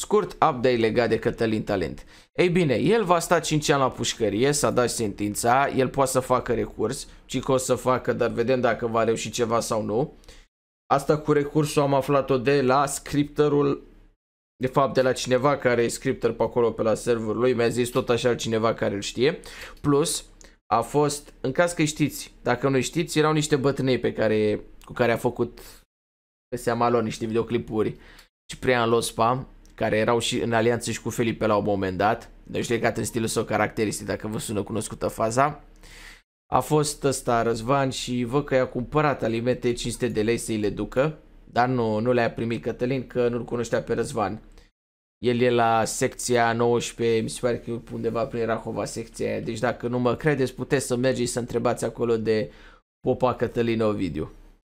Scurt update legat de Cătălin Talent. Ei bine, el va sta 5 ani la pușcărie, s-a dat sentința, el poate să facă recurs, ci că o să facă, dar vedem dacă va reuși ceva sau nu. Asta cu recursul am aflat-o de la scripterul, de fapt de la cineva care e scripter pe acolo pe la serverul lui, mi-a zis tot așa cineva care îl știe. Plus, a fost, în caz că știți, dacă nu știți, erau niște bătrânei pe care, cu care a făcut pe seama lor niște videoclipuri Ciprian Lospa, care erau și în alianță și cu Felipe la un moment dat, deci legat în stilul său caracteristic, dacă vă sună cunoscută faza. A fost ăsta Răzvan și văd că i-a cumpărat alimente 500 de lei să-i le ducă, dar nu, nu le-a primit Cătălin că nu-l cunoștea pe Răzvan. El e la secția 19, mi se pare că undeva prin Rahova secția aia. Deci dacă nu mă credeți, puteți să mergeți să întrebați acolo de Popa Cătălin Ovidiu.